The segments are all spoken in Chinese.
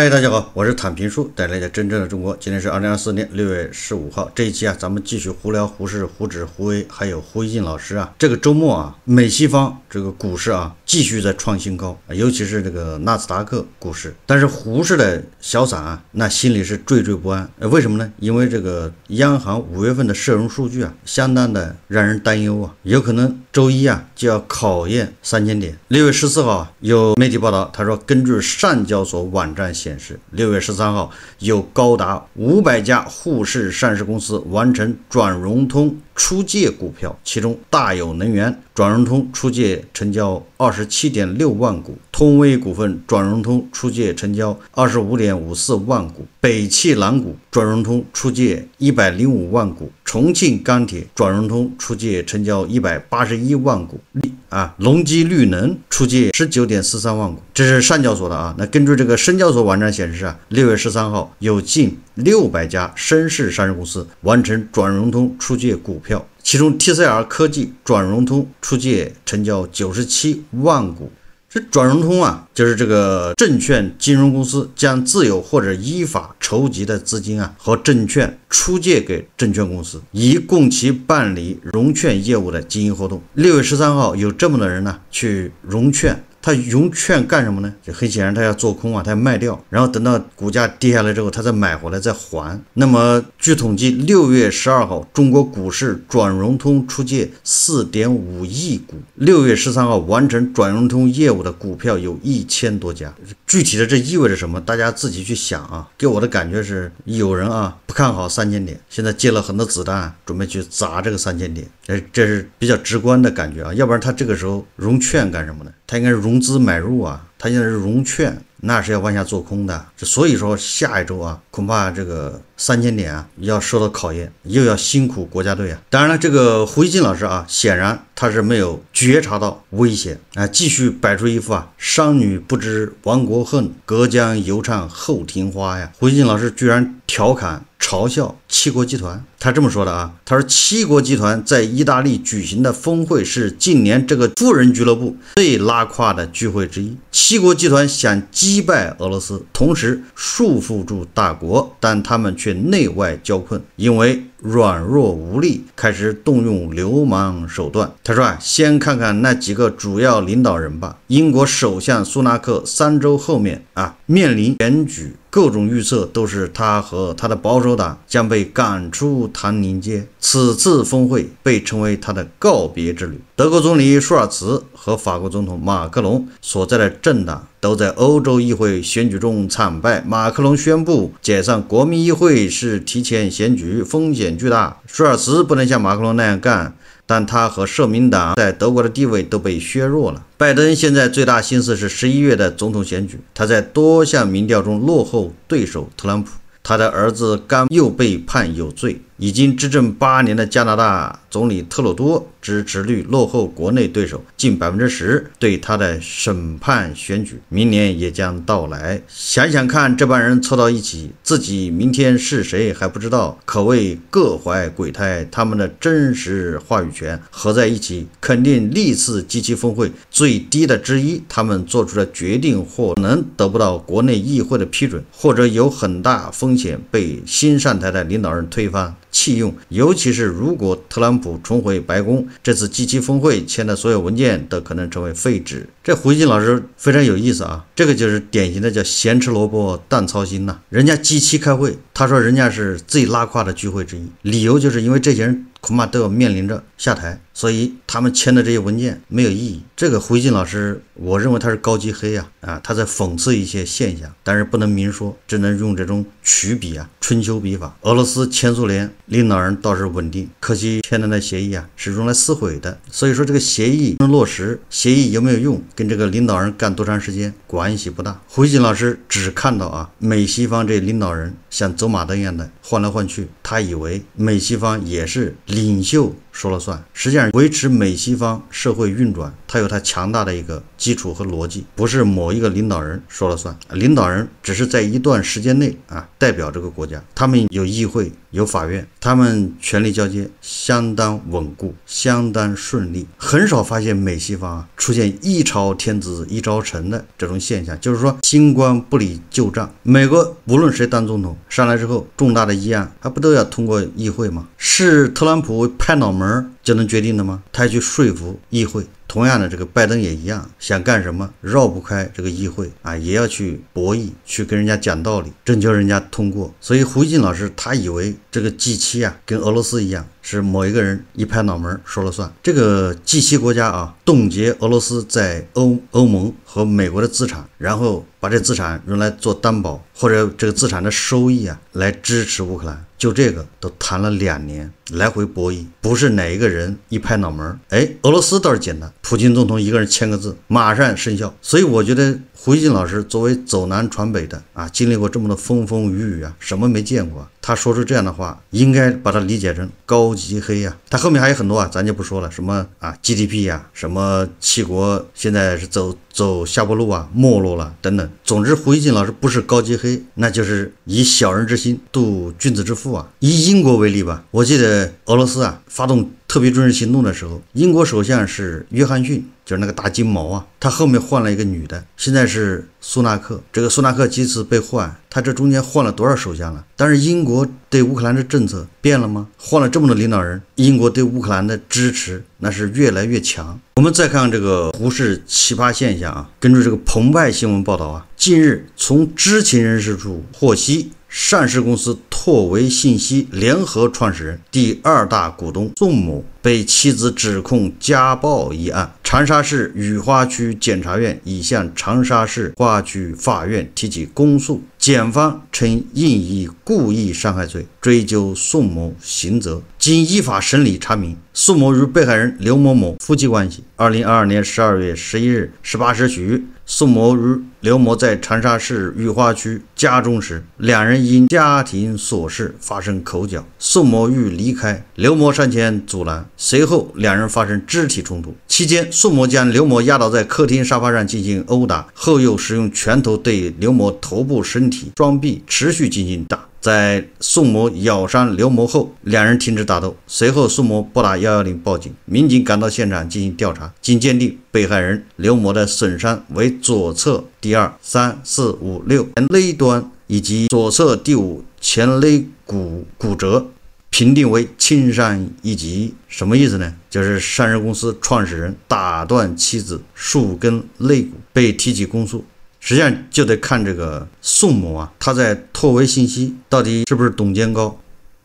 嗨，大家好，我是坦平叔，带来的真正的中国。今天是二零二四年六月十五号，这一期啊，咱们继续胡聊胡适、胡指、胡威，还有胡一静老师啊。这个周末啊，美西方这个股市啊，继续在创新高，尤其是这个纳斯达克股市。但是胡适的小散啊，那心里是惴惴不安，为什么呢？因为这个央行五月份的社融数据啊，相当的让人担忧啊，有可能。周一啊就要考验三千点。六月十四号有媒体报道，他说根据上交所网站显示，六月十三号有高达五百家沪市上市公司完成转融通出借股票，其中大有能源转融通出借成交二十七点六万股，通威股份转融通出借成交二十五点五四万股，北汽蓝股转融通出借一百零五万股，重庆钢铁转融通出借成交一百八十。一万股，啊，隆基绿能出借十九点四三万股，这是上交所的啊。那根据这个深交所网站显示啊，六月十三号有近六百家深市上市公司完成转融通出借股票，其中 TCL 科技转融通出借成交九十七万股。这转融通啊，就是这个证券金融公司将自有或者依法筹集的资金啊和证券出借给证券公司，以供其办理融券业务的经营活动。六月十三号有这么多人呢去融券。他融券干什么呢？很显然，他要做空啊，他要卖掉，然后等到股价跌下来之后，他再买回来再还。那么，据统计，六月十二号，中国股市转融通出借四点五亿股；六月十三号，完成转融通业务的股票有一千多家。具体的这意味着什么？大家自己去想啊。给我的感觉是，有人啊不看好三千点，现在借了很多子弹，准备去砸这个三千点。这这是比较直观的感觉啊。要不然他这个时候融券干什么呢？它应该是融资买入啊，它现在是融券，那是要往下做空的。所以说，下一周啊。恐怕这个三千点啊，要受到考验，又要辛苦国家队啊。当然了，这个胡锡进老师啊，显然他是没有觉察到危险啊，继续摆出一副啊商女不知亡国恨，隔江犹唱后庭花呀。胡锡进老师居然调侃嘲笑七国集团，他这么说的啊，他说七国集团在意大利举行的峰会是近年这个富人俱乐部最拉胯的聚会之一。七国集团想击败俄罗斯，同时束缚住大。国，但他们却内外交困，因为软弱无力，开始动用流氓手段。他说啊，先看看那几个主要领导人吧。英国首相苏纳克三周后面啊，面临选举。各种预测都是他和他的保守党将被赶出唐宁街。此次峰会被称为他的告别之旅。德国总理舒尔茨和法国总统马克龙所在的政党都在欧洲议会选举中惨败。马克龙宣布解散国民议会是提前选举，风险巨大。舒尔茨不能像马克龙那样干。但他和社民党在德国的地位都被削弱了。拜登现在最大心思是十一月的总统选举，他在多项民调中落后对手特朗普。他的儿子甘又被判有罪。已经执政八年的加拿大总理特鲁多。支持率落后国内对手近百分之十，对他的审判选举明年也将到来。想想看，这帮人凑到一起，自己明天是谁还不知道，可谓各怀鬼胎。他们的真实话语权合在一起，肯定历次及其峰会最低的之一。他们做出的决定，或能得不到国内议会的批准，或者有很大风险被新上台的领导人推翻弃用。尤其是如果特朗普重回白宫。这次 G7 峰会签的所有文件都可能成为废纸。这胡锡老师非常有意思啊，这个就是典型的叫“咸吃萝卜淡操心”呐。人家 G7 开会，他说人家是最拉胯的聚会之一，理由就是因为这些人恐怕都要面临着下台。所以他们签的这些文件没有意义。这个胡锦老师，我认为他是高级黑啊啊，他在讽刺一些现象，但是不能明说，只能用这种曲笔啊，春秋笔法。俄罗斯前苏联领导人倒是稳定，可惜签的那协议啊是用来撕毁的。所以说这个协议能落实，协议有没有用，跟这个领导人干多长时间关系不大。胡锦老师只看到啊，美西方这领导人像走马灯一样的换来换去，他以为美西方也是领袖。说了算，实际上维持美西方社会运转，它有它强大的一个基础和逻辑，不是某一个领导人说了算，领导人只是在一段时间内啊代表这个国家，他们有议会，有法院，他们权力交接相当稳固，相当顺利，很少发现美西方啊出现一朝天子一朝臣的这种现象，就是说新官不理旧账。美国无论谁当总统上来之后，重大的议案还不都要通过议会吗？是特朗普拍脑门。armor 就能决定的吗？他要去说服议会。同样的，这个拜登也一样，想干什么绕不开这个议会啊，也要去博弈，去跟人家讲道理，征求人家通过。所以胡锡进老师他以为这个 G 七啊，跟俄罗斯一样，是某一个人一拍脑门说了算。这个 G 七国家啊，冻结俄罗斯在欧欧盟和美国的资产，然后把这资产用来做担保，或者这个资产的收益啊，来支持乌克兰。就这个都谈了两年，来回博弈，不是哪一个人。人一拍脑门，哎，俄罗斯倒是简单，普京总统一个人签个字，马上生效。所以我觉得。胡一进老师作为走南闯北的啊，经历过这么多风风雨雨啊，什么没见过？他说出这样的话，应该把他理解成高级黑呀。他后面还有很多啊，咱就不说了。什么啊 GDP 呀，什么七国现在是走走下坡路啊，没落了等等。总之，胡一进老师不是高级黑，那就是以小人之心度君子之腹啊。以英国为例吧，我记得俄罗斯啊发动特别军事行动的时候，英国首相是约翰逊。就是那个大金毛啊，他后面换了一个女的，现在是苏纳克。这个苏纳克几次被换，他这中间换了多少首相了？但是英国对乌克兰的政策变了吗？换了这么多领导人，英国对乌克兰的支持那是越来越强。我们再看这个胡适奇葩现象啊，根据这个澎湃新闻报道啊，近日从知情人士处获悉，上市公司拓维信息联合创始人、第二大股东宋某。被妻子指控家暴一案，长沙市雨花区检察院已向长沙市花区法院提起公诉。检方称，应以故意伤害罪追究宋某刑责。经依法审理查明，宋某与被害人刘某某夫妻关系。2022年12月11日18时许，宋某与刘某在长沙市雨花区家中时，两人因家庭琐事发生口角。宋某欲离开，刘某上前阻拦。随后，两人发生肢体冲突，期间宋某将刘某压倒在客厅沙发上进行殴打，后又使用拳头对刘某头部、身体、双臂持续进行打。在宋某咬伤刘某后，两人停止打斗，随后宋某拨打幺幺零报警，民警赶到现场进行调查。经鉴定，被害人刘某的损伤为左侧第二、三、四、五、六肋端以及左侧第五前肋骨骨折。评定为轻伤一级，什么意思呢？就是上市公司创始人打断妻子数根肋骨被提起公诉。实际上就得看这个宋某啊，他在脱维信息到底是不是董监高？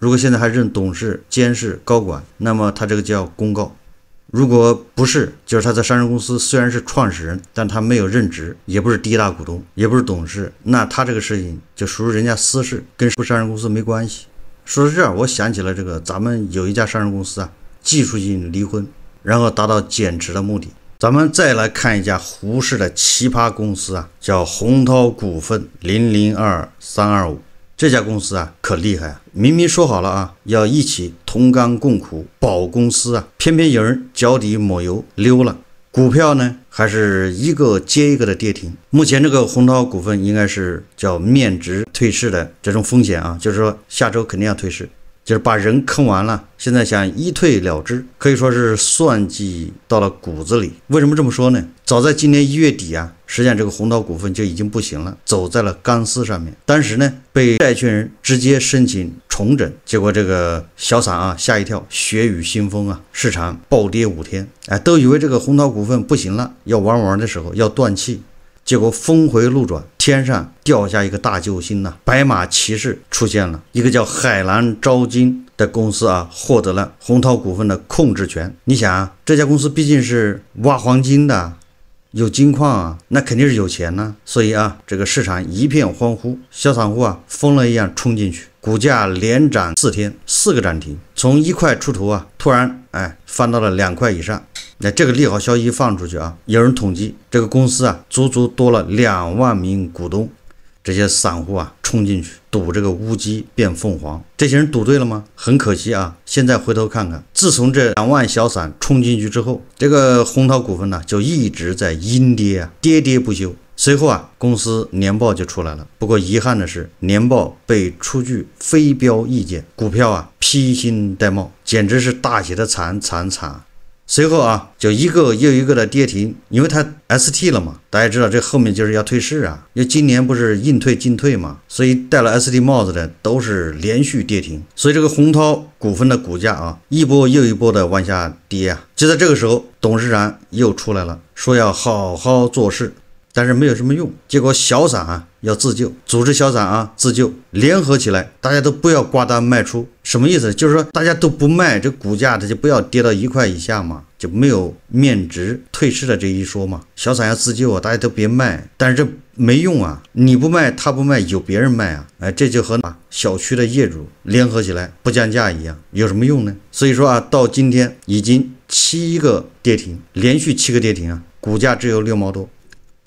如果现在还任董事、监事、高管，那么他这个叫公告；如果不是，就是他在上市公司虽然是创始人，但他没有任职，也不是第一大股东，也不是董事，那他这个事情就属于人家私事，跟不上市公司没关系。说到这儿，我想起了这个，咱们有一家上市公司啊，技术性离婚，然后达到减持的目的。咱们再来看一家胡适的奇葩公司啊，叫洪涛股份零零二三二五。这家公司啊，可厉害啊！明明说好了啊，要一起同甘共苦保公司啊，偏偏有人脚底抹油溜了，股票呢？还是一个接一个的跌停。目前这个红桃股份应该是叫面值退市的这种风险啊，就是说下周肯定要退市，就是把人坑完了，现在想一退了之，可以说是算计到了骨子里。为什么这么说呢？早在今年一月底啊，实际上这个红桃股份就已经不行了，走在了钢丝上面。当时呢，被债权人直接申请重整，结果这个小散啊吓一跳，血雨腥风啊，市场暴跌五天。哎，都以为这个红桃股份不行了，要玩完的时候要断气，结果峰回路转，天上掉下一个大救星呐！白马骑士出现了，一个叫海南招金的公司啊，获得了红桃股份的控制权。你想啊，这家公司毕竟是挖黄金的。有金矿啊，那肯定是有钱呐，所以啊，这个市场一片欢呼，小散户啊，疯了一样冲进去，股价连涨四天，四个涨停，从一块出头啊，突然哎翻到了两块以上，那这个利好消息放出去啊，有人统计，这个公司啊，足足多了两万名股东。这些散户啊，冲进去赌这个乌鸡变凤凰，这些人赌对了吗？很可惜啊，现在回头看看，自从这两万小散冲进去之后，这个红桃股份呢就一直在阴跌啊，跌跌不休。随后啊，公司年报就出来了，不过遗憾的是，年报被出具非标意见，股票啊披星戴帽，简直是大写的惨惨惨。随后啊，就一个又一个的跌停，因为它 ST 了嘛，大家知道这后面就是要退市啊，因为今年不是硬退进退嘛，所以戴了 ST 帽子的都是连续跌停，所以这个洪涛股份的股价啊，一波又一波的往下跌啊，就在这个时候，董事长又出来了，说要好好做事，但是没有什么用，结果小散啊要自救，组织小散啊自救，联合起来，大家都不要挂单卖出。什么意思？就是说大家都不卖，这股价它就不要跌到一块以下嘛，就没有面值退市的这一说嘛。小散要自救，大家都别卖，但是这没用啊！你不卖，他不卖，有别人卖啊！哎，这就和小区的业主联合起来不降价一样，有什么用呢？所以说啊，到今天已经七个跌停，连续七个跌停啊，股价只有六毛多，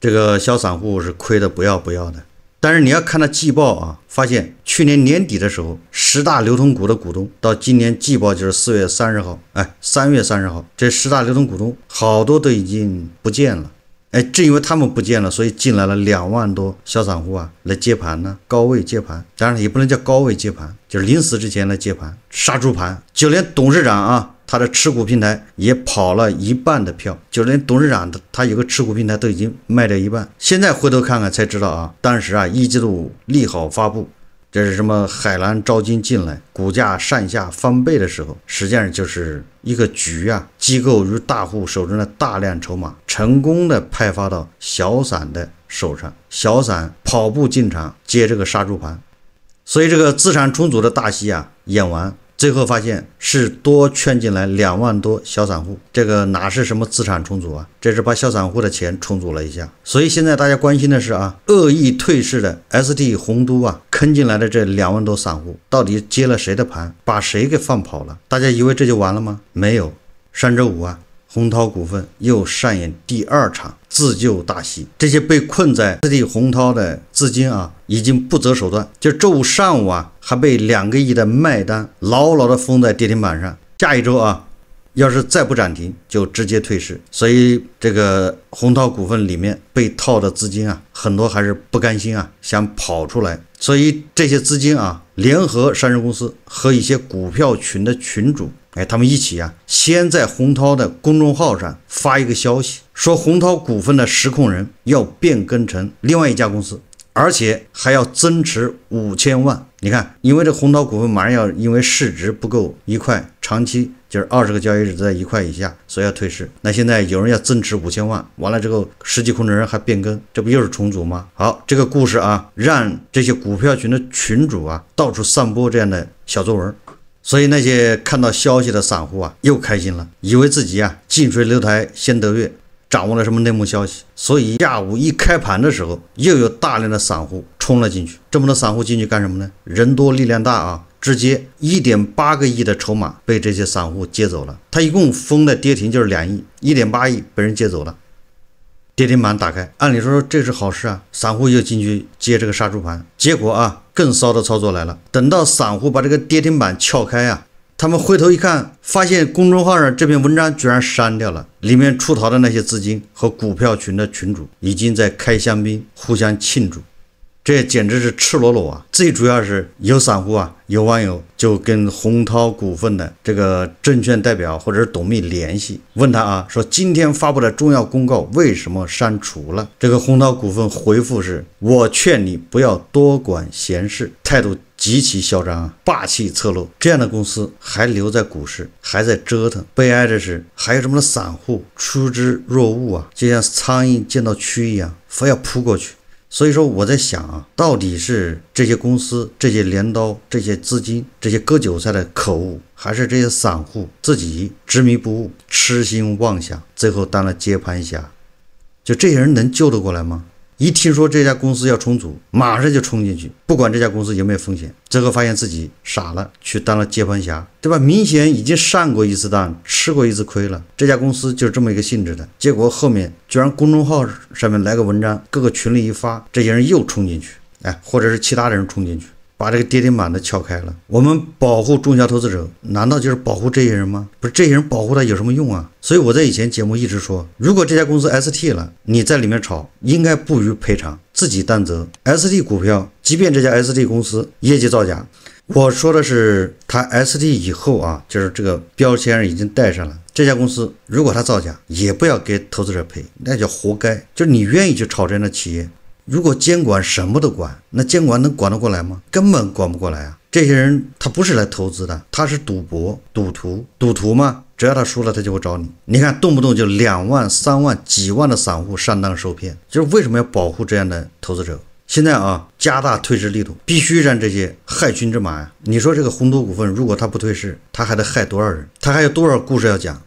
这个小散户是亏的不要不要的。但是你要看到季报啊，发现去年年底的时候，十大流通股的股东到今年季报就是四月三十号，哎，三月三十号这十大流通股东好多都已经不见了，哎，正因为他们不见了，所以进来了两万多小散户啊来接盘呢，高位接盘，当然也不能叫高位接盘，就是临死之前来接盘杀猪盘，就连董事长啊。他的持股平台也跑了一半的票，就连董事长他他有个持股平台都已经卖掉一半。现在回头看看才知道啊，当时啊一季度利好发布，这是什么？海南招金进来，股价上下翻倍的时候，实际上就是一个局啊！机构与大户手中的大量筹码成功的派发到小散的手上，小散跑步进场接这个杀猪盘，所以这个资产充足的大戏啊演完。最后发现是多圈进来两万多小散户，这个哪是什么资产重组啊？这是把小散户的钱重组了一下。所以现在大家关心的是啊，恶意退市的 ST 洪都啊，坑进来的这两万多散户到底接了谁的盘，把谁给放跑了？大家以为这就完了吗？没有，上周五啊，洪涛股份又上演第二场。自救大戏，这些被困在四弟洪涛的资金啊，已经不择手段。就周五上午啊，还被两个亿的卖单牢牢的封在跌停板上。下一周啊，要是再不涨停，就直接退市。所以这个洪涛股份里面被套的资金啊，很多还是不甘心啊，想跑出来。所以这些资金啊，联合上市公司和一些股票群的群主，哎，他们一起啊，先在洪涛的公众号上发一个消息。说红桃股份的实控人要变更成另外一家公司，而且还要增持五千万。你看，因为这红桃股份马上要因为市值不够一块，长期就是二十个交易日在一块以下，所以要退市。那现在有人要增持五千万，完了之后实际控制人还变更，这不又是重组吗？好，这个故事啊，让这些股票群的群主啊到处散播这样的小作文，所以那些看到消息的散户啊又开心了，以为自己啊近水楼台先得月。掌握了什么内幕消息？所以下午一开盘的时候，又有大量的散户冲了进去。这么多散户进去干什么呢？人多力量大啊！直接一点八个亿的筹码被这些散户接走了。他一共封的跌停就是两亿，一点八亿被人接走了。跌停板打开，按理说这是好事啊，散户又进去接这个杀猪盘。结果啊，更骚的操作来了。等到散户把这个跌停板撬开啊！他们回头一看，发现公众号上这篇文章居然删掉了。里面出逃的那些资金和股票群的群主，已经在开香槟互相庆祝，这简直是赤裸裸啊！最主要是有散户啊，有网友就跟洪涛股份的这个证券代表或者是董秘联系，问他啊，说今天发布的重要公告为什么删除了？这个洪涛股份回复是：我劝你不要多管闲事，态度。极其嚣张啊，霸气侧漏，这样的公司还留在股市，还在折腾，悲哀的是，还有什么散户趋之若鹜啊，就像苍蝇见到蛆一样，非要扑过去。所以说，我在想啊，到底是这些公司、这些镰刀、这些资金、这些割韭菜的可恶，还是这些散户自己执迷不悟、痴心妄想，最后当了接盘侠？就这些人能救得过来吗？一听说这家公司要重组，马上就冲进去，不管这家公司有没有风险。最后发现自己傻了，去当了接盘侠，对吧？明显已经上过一次当，吃过一次亏了。这家公司就是这么一个性质的。结果后面居然公众号上面来个文章，各个群里一发，这些人又冲进去，哎，或者是其他的人冲进去。把这个跌停板的撬开了，我们保护中小投资者，难道就是保护这些人吗？不是，这些人保护他有什么用啊？所以我在以前节目一直说，如果这家公司 ST 了，你在里面炒，应该不予赔偿，自己担责。ST 股票，即便这家 ST 公司业绩造假，我说的是它 ST 以后啊，就是这个标签已经带上了。这家公司如果它造假，也不要给投资者赔，那叫活该。就是你愿意去炒这样的企业。如果监管什么都管，那监管能管得过来吗？根本管不过来啊！这些人他不是来投资的，他是赌博、赌徒、赌徒吗？只要他输了，他就会找你。你看，动不动就两万、三万、几万的散户上当受骗，就是为什么要保护这样的投资者？现在啊，加大退市力度，必须让这些害群之马呀！你说这个鸿图股份，如果他不退市，他还得害多少人？他还有多少故事要讲？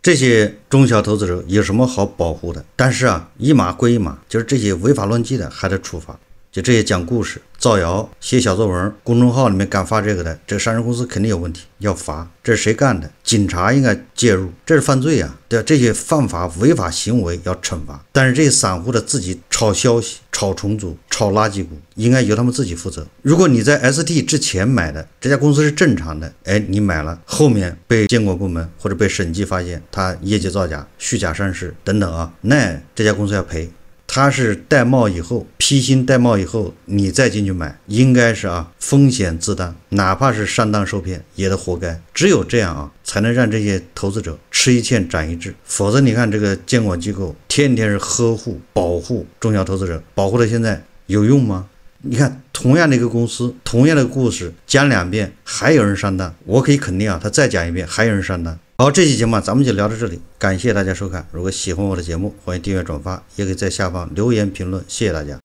这些中小投资者有什么好保护的？但是啊，一码归一码，就是这些违法乱纪的还得处罚。就这些讲故事、造谣、写小作文，公众号里面敢发这个的，这个上市公司肯定有问题，要罚。这是谁干的？警察应该介入，这是犯罪啊！对，这些犯法违法行为要惩罚。但是这些散户的自己炒消息、炒重组、炒垃圾股，应该由他们自己负责。如果你在 ST 之前买的这家公司是正常的，哎，你买了后面被监管部门或者被审计发现他业绩造假、虚假上市等等啊，那这家公司要赔。他是戴帽以后披星戴帽以后，你再进去买，应该是啊，风险自担，哪怕是上当受骗，也得活该。只有这样啊，才能让这些投资者吃一堑长一智。否则，你看这个监管机构天天是呵护、保护中小投资者，保护到现在有用吗？你看同样的一个公司，同样的故事讲两遍，还有人上当。我可以肯定啊，他再讲一遍，还有人上当。好，这期节目咱们就聊到这里，感谢大家收看。如果喜欢我的节目，欢迎订阅、转发，也可以在下方留言评论。谢谢大家。